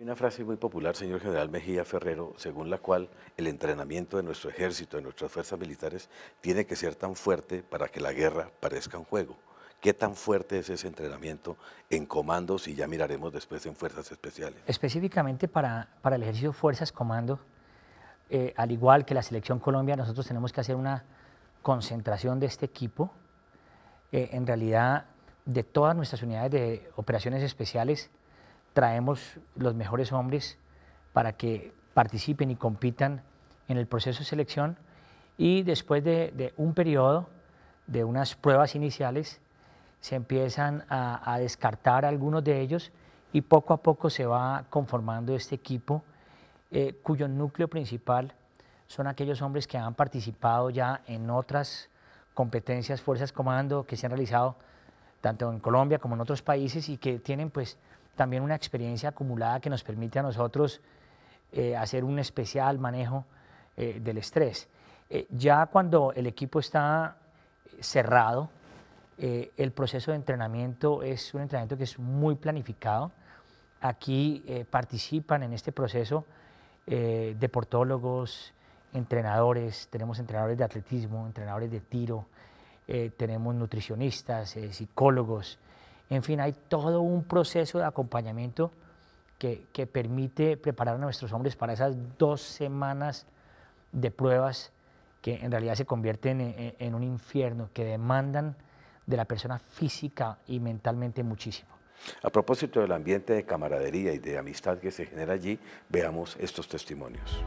Una frase muy popular, señor general Mejía Ferrero, según la cual el entrenamiento de nuestro ejército, de nuestras fuerzas militares, tiene que ser tan fuerte para que la guerra parezca un juego. ¿Qué tan fuerte es ese entrenamiento en comandos y ya miraremos después en fuerzas especiales? Específicamente para, para el ejercicio Fuerzas Comando, eh, al igual que la Selección Colombia, nosotros tenemos que hacer una concentración de este equipo, eh, en realidad de todas nuestras unidades de operaciones especiales, traemos los mejores hombres para que participen y compitan en el proceso de selección y después de, un periodo de unas pruebas iniciales se empiezan a, descartar algunos de ellos y poco a poco se va conformando este equipo eh, cuyo núcleo principal son aquellos hombres que han participado ya en otras competencias, fuerzas comando que se han realizado tanto en Colombia como en otros países y que tienen pues también una experiencia acumulada que nos permite a nosotros eh, hacer un especial manejo eh, del estrés. Eh, ya cuando el equipo está cerrado, el proceso de entrenamiento es un entrenamiento que es muy planificado. Aquí participan en este proceso deportólogos, entrenadores, tenemos entrenadores de atletismo, entrenadores de tiro, tenemos nutricionistas, psicólogos, en fin, hay todo un proceso de acompañamiento que, permite preparar a nuestros hombres para esas dos semanas de pruebas que en realidad se convierten en, un infierno, que demandan de la persona física y mentalmente muchísimo. A propósito del ambiente de camaradería y de amistad que se genera allí, veamos estos testimonios.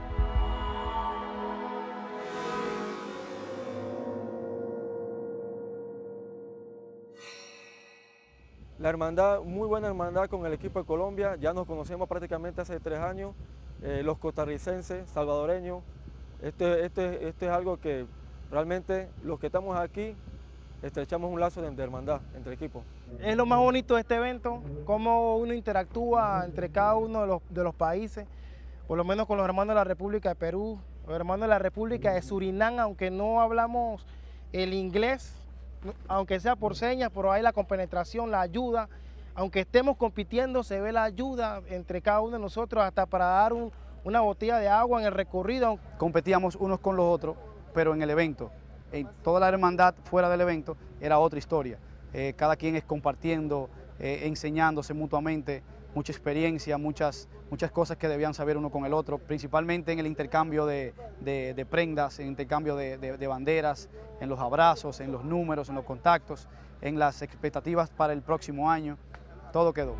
La hermandad, muy buena hermandad con el equipo de Colombia, ya nos conocemos prácticamente hace tres años, eh, los costarricenses, salvadoreños, Este, es algo que realmente los que estamos aquí estrechamos un lazo de, hermandad entre equipos. Es lo más bonito de este evento, cómo uno interactúa entre cada uno de los, de los países, por lo menos con los hermanos de la República de Perú, los hermanos de la República de Surinam, aunque no hablamos el inglés, aunque sea por señas, pero hay la compenetración, la ayuda. Aunque estemos compitiendo, se ve la ayuda entre cada uno de nosotros hasta para dar una botella de agua en el recorrido. Competíamos unos con los otros, pero en el evento, en toda la hermandad fuera del evento, era otra historia. Eh, cada quien es compartiendo, eh, enseñándose mutuamente mucha experiencia, muchas, muchas cosas que debían saber uno con el otro, principalmente en el intercambio de, prendas, en el intercambio de, banderas, en los abrazos, en los números, en los contactos, en las expectativas para el próximo año, todo quedó.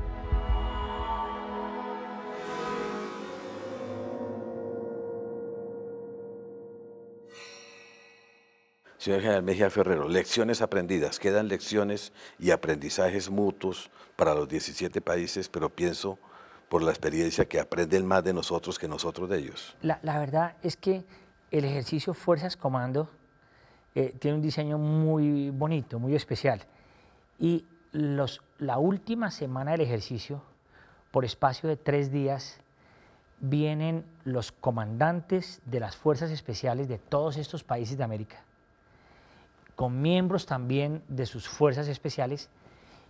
Señor General Mejía Ferrero, lecciones aprendidas, quedan lecciones y aprendizajes mutuos para los 17 países, pero pienso por la experiencia que aprenden más de nosotros que nosotros de ellos. La, verdad es que el ejercicio Fuerzas Comando eh, tiene un diseño muy bonito, muy especial. Y los, la última semana del ejercicio, por espacio de tres días, vienen los comandantes de las fuerzas especiales de todos estos países de América con miembros también de sus fuerzas especiales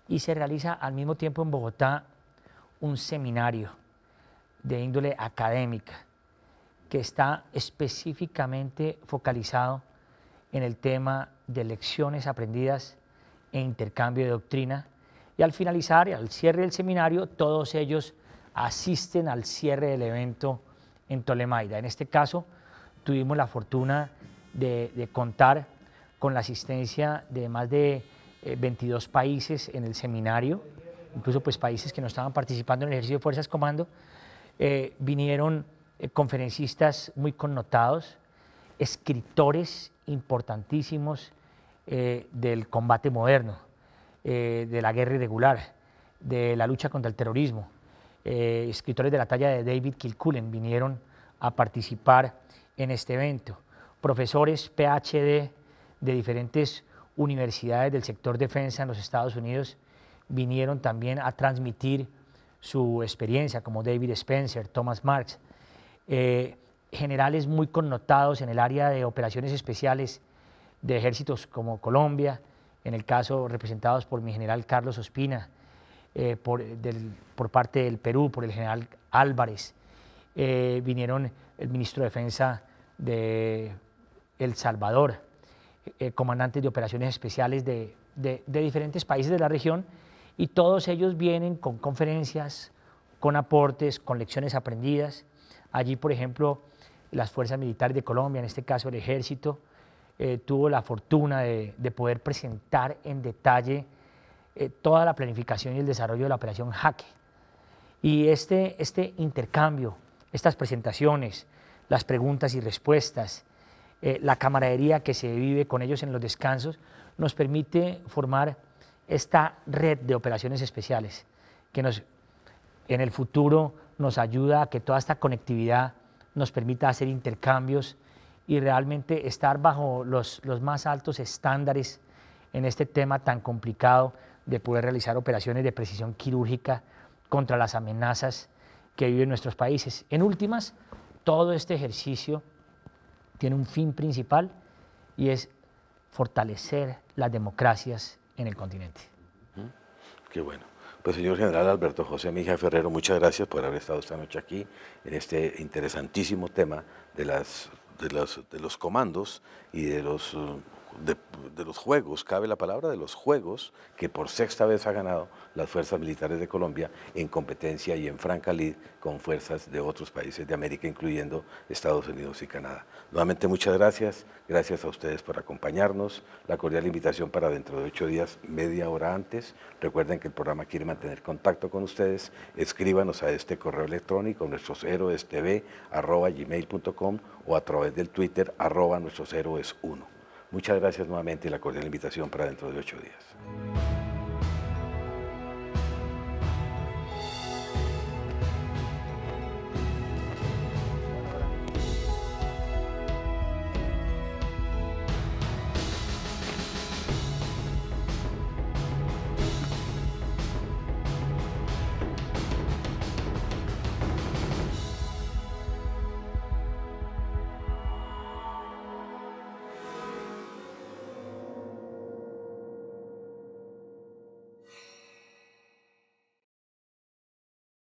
y se realiza al mismo tiempo en Bogotá un seminario de índole académica que está específicamente focalizado en el tema de lecciones aprendidas e intercambio de doctrina. Y al finalizar, al cierre del seminario, todos ellos asisten al cierre del evento en Tolemaida. En este caso, tuvimos la fortuna de, de contar con la asistencia de más de 22 eh, países en el seminario, incluso pues países que no estaban participando en el ejercicio de fuerzas comando, eh, vinieron eh, conferencistas muy connotados, escritores importantísimos del combate moderno, de la guerra irregular, de la lucha contra el terrorismo. escritores de la talla de David Kilcullen vinieron a participar en este evento. Profesores, PhD, de diferentes universidades del sector defensa en los Estados Unidos vinieron también a transmitir su experiencia, como David Spencer, Thomas Marx, eh, generales muy connotados en el área de operaciones especiales de ejércitos como Colombia, en el caso representados por mi general Carlos Ospina, eh, por, parte del Perú, por el general Álvarez, eh, vinieron el ministro de Defensa de El Salvador, eh, comandantes de operaciones especiales de, diferentes países de la región y todos ellos vienen con conferencias, con aportes, con lecciones aprendidas. Allí, por ejemplo, las Fuerzas Militares de Colombia, en este caso el Ejército, eh, tuvo la fortuna de, poder presentar en detalle eh, toda la planificación y el desarrollo de la operación Jaque. Y este, este intercambio, estas presentaciones, las preguntas y respuestas, eh, la camaradería que se vive con ellos en los descansos, nos permite formar esta red de operaciones especiales que nos, en el futuro nos ayuda a que toda esta conectividad nos permita hacer intercambios y realmente estar bajo los más altos estándares en este tema tan complicado de poder realizar operaciones de precisión quirúrgica contra las amenazas que viven nuestros países. En últimas, todo este ejercicio tiene un fin principal y es fortalecer las democracias en el continente. Qué bueno. Pues señor general Alberto José Mija Ferrero, muchas gracias por haber estado esta noche aquí en este interesantísimo tema de, las, de, las, de los comandos y de los uh, de, los Juegos, cabe la palabra de los Juegos, que por sexta vez ha ganado las Fuerzas Militares de Colombia en competencia y en franca lid con fuerzas de otros países de América, incluyendo Estados Unidos y Canadá. Nuevamente muchas gracias, gracias a ustedes por acompañarnos, la cordial invitación para dentro de ocho días, media hora antes. Recuerden que el programa quiere mantener contacto con ustedes, escríbanos a este correo electrónico, nuestros tv, arroba gmail.com o a través del Twitter, arroba nuestros 1. Muchas gracias nuevamente y la cordial invitación para dentro de ocho días.